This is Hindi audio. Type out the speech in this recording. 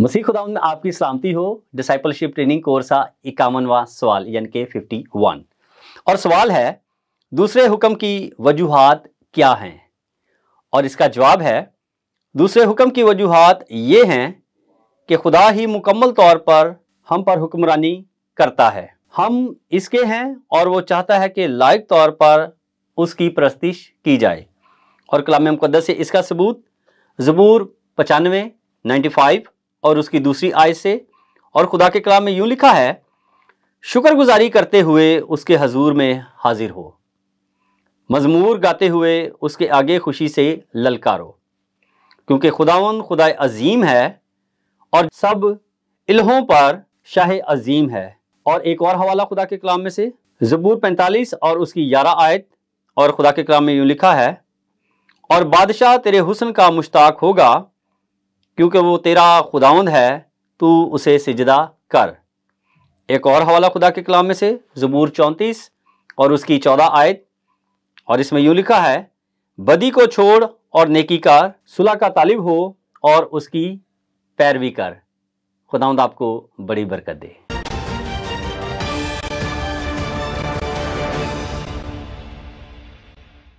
मसीह खुदा में आपकी सलामती हो डिसाइपलशिप ट्रेनिंग कोर्स का इक्यावनवा सवाल यानी के फिफ्टी वन और सवाल है दूसरे हुक्म की वजूहत क्या हैं और इसका जवाब है दूसरे हुक्म की वजूहत ये हैं कि खुदा ही मुकम्मल तौर पर हम पर हुक्मरानी करता है हम इसके हैं और वो चाहता है कि लायक तौर पर उसकी प्रस्तिश की जाए और कलाम मुकदस से इसका सबूत ज़बूर पचानवे नाइन्टी फाइव और उसकी दूसरी आय से और खुदा के कलाम में यूं लिखा है शुक्रगुजारी करते हुए उसके हजूर में हाजिर हो मजमूर गाते हुए उसके आगे खुशी से ललकारो क्योंकि खुदावन खुदा अजीम है और सब इल्हों पर शाह अजीम है और एक और हवाला खुदा के कलाम में से जबूर पैंतालीस और उसकी ग्यारह आयत और खुदा के कलाम में यूं लिखा है और बादशाह तेरे हुसन का मुश्ताक होगा क्योंकि वो तेरा खुदाउंद है तू उसे सिजदा कर एक और हवाला खुदा के कलाम में से जबूर चौंतीस और उसकी चौदह आयत और इसमें यूँ लिखा है बदी को छोड़ और नेकी का सुलह का तालिब हो और उसकी पैरवी कर खुदाउंद आपको बड़ी बरकत दे